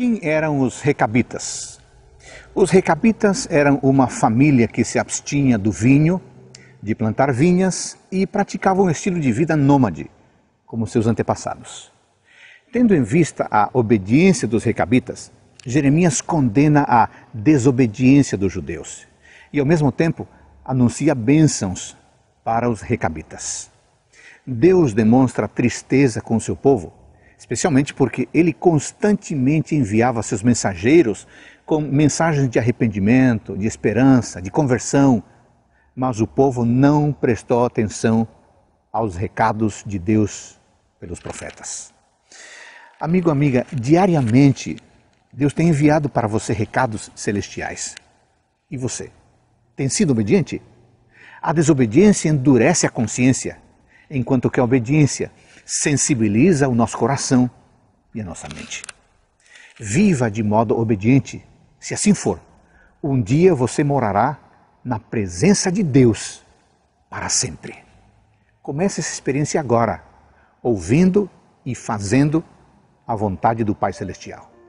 Quem eram os recabitas? Os recabitas eram uma família que se abstinha do vinho, de plantar vinhas e praticavam um estilo de vida nômade, como seus antepassados. Tendo em vista a obediência dos recabitas, Jeremias condena a desobediência dos judeus e, ao mesmo tempo, anuncia bênçãos para os recabitas. Deus demonstra tristeza com seu povo especialmente porque ele constantemente enviava seus mensageiros com mensagens de arrependimento, de esperança, de conversão, mas o povo não prestou atenção aos recados de Deus pelos profetas. Amigo, amiga, diariamente Deus tem enviado para você recados celestiais. E você? Tem sido obediente? A desobediência endurece a consciência, enquanto que a obediência sensibiliza o nosso coração e a nossa mente. Viva de modo obediente, se assim for. Um dia você morará na presença de Deus para sempre. Comece essa experiência agora, ouvindo e fazendo a vontade do Pai Celestial.